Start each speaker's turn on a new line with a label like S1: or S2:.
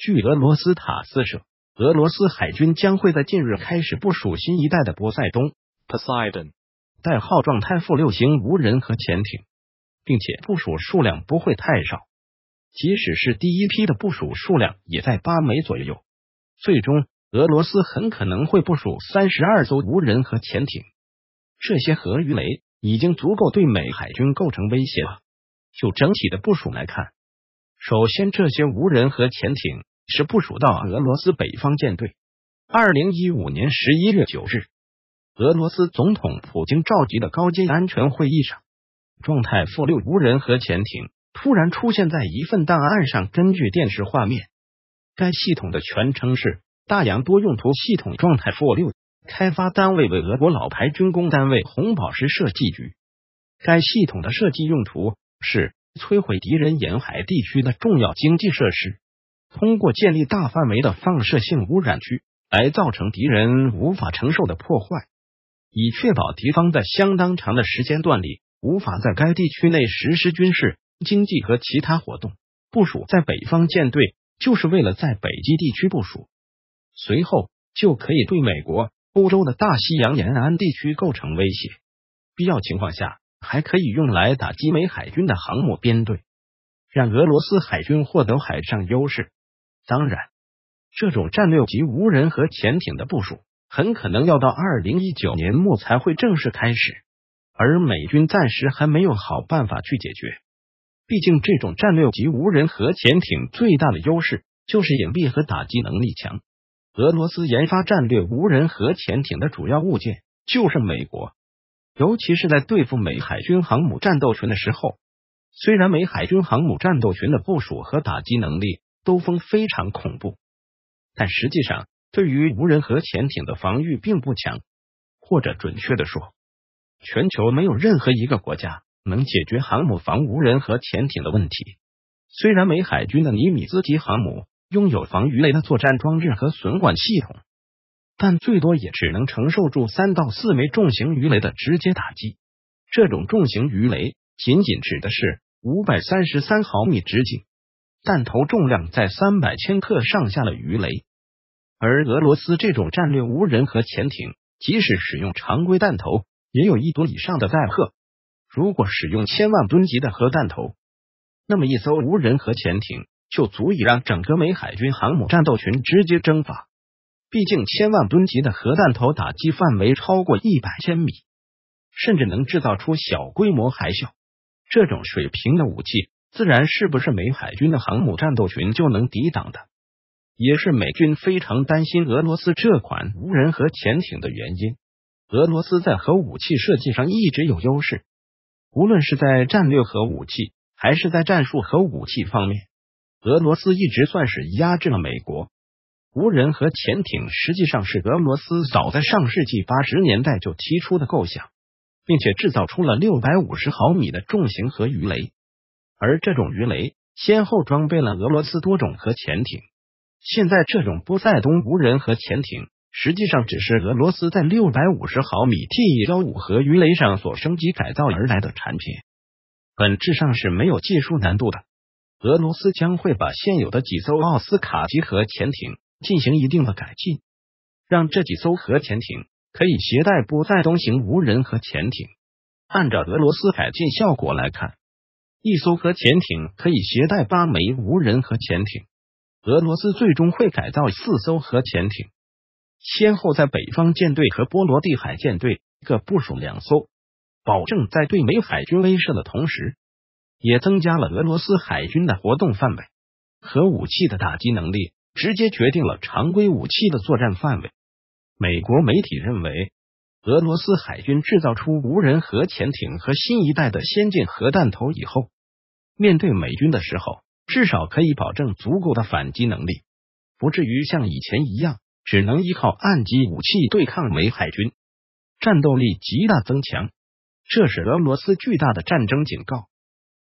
S1: 据俄罗斯塔斯社，俄罗斯海军将会在近日开始部署新一代的波塞冬 （Poseidon） 代号状态负六型无人核潜艇，并且部署数量不会太少。即使是第一批的部署数量也在八枚左右。最终，俄罗斯很可能会部署三十二艘无人核潜艇。这些核鱼雷已经足够对美海军构成威胁了。就整体的部署来看，首先这些无人核潜艇。是部署到俄罗斯北方舰队。二零一五年十一月九日，俄罗斯总统普京召集的高级安全会议上，状态负六无人核潜艇突然出现在一份档案上。根据电视画面，该系统的全称是“大洋多用途系统”。状态负六开发单位为俄国老牌军工单位红宝石设计局。该系统的设计用途是摧毁敌人沿海地区的重要经济设施。通过建立大范围的放射性污染区，来造成敌人无法承受的破坏，以确保敌方在相当长的时间段里无法在该地区内实施军事、经济和其他活动。部署在北方舰队，就是为了在北极地区部署，随后就可以对美国、欧洲的大西洋沿岸地区构成威胁。必要情况下，还可以用来打击美海军的航母编队，让俄罗斯海军获得海上优势。当然，这种战略级无人核潜艇的部署很可能要到二零一九年末才会正式开始，而美军暂时还没有好办法去解决。毕竟，这种战略级无人核潜艇最大的优势就是隐蔽和打击能力强。俄罗斯研发战略无人核潜艇的主要物件就是美国，尤其是在对付美海军航母战斗群的时候，虽然美海军航母战斗群的部署和打击能力。兜风非常恐怖，但实际上，对于无人核潜艇的防御并不强。或者准确的说，全球没有任何一个国家能解决航母防无人核潜艇的问题。虽然美海军的尼米兹级航母拥有防鱼雷的作战装置和损管系统，但最多也只能承受住三到四枚重型鱼雷的直接打击。这种重型鱼雷仅仅指的是五百三十三毫米直径。弹头重量在三百千克上下的鱼雷，而俄罗斯这种战略无人核潜艇，即使使用常规弹头，也有一吨以上的载荷。如果使用千万吨级的核弹头，那么一艘无人核潜艇就足以让整个美海军航母战斗群直接蒸发。毕竟，千万吨级的核弹头打击范围超过一百千米，甚至能制造出小规模海啸。这种水平的武器。自然是不是美海军的航母战斗群就能抵挡的？也是美军非常担心俄罗斯这款无人核潜艇的原因。俄罗斯在核武器设计上一直有优势，无论是在战略核武器还是在战术核武器方面，俄罗斯一直算是压制了美国。无人核潜艇实际上是俄罗斯早在上世纪八十年代就提出的构想，并且制造出了六百五十毫米的重型核鱼雷。而这种鱼雷先后装备了俄罗斯多种核潜艇。现在这种波塞冬无人核潜艇实际上只是俄罗斯在六百五十毫米 T 1五核鱼雷上所升级改造而来的产品，本质上是没有技术难度的。俄罗斯将会把现有的几艘奥斯卡级核潜艇进行一定的改进，让这几艘核潜艇可以携带波塞冬型无人核潜艇。按照俄罗斯改进效果来看。一艘核潜艇可以携带八枚无人核潜艇。俄罗斯最终会改造四艘核潜艇，先后在北方舰队和波罗的海舰队各部署两艘，保证在对美海军威慑的同时，也增加了俄罗斯海军的活动范围。核武器的打击能力直接决定了常规武器的作战范围。美国媒体认为。俄罗斯海军制造出无人核潜艇和新一代的先进核弹头以后，面对美军的时候，至少可以保证足够的反击能力，不至于像以前一样只能依靠岸基武器对抗美海军，战斗力极大增强，这是俄罗斯巨大的战争警告。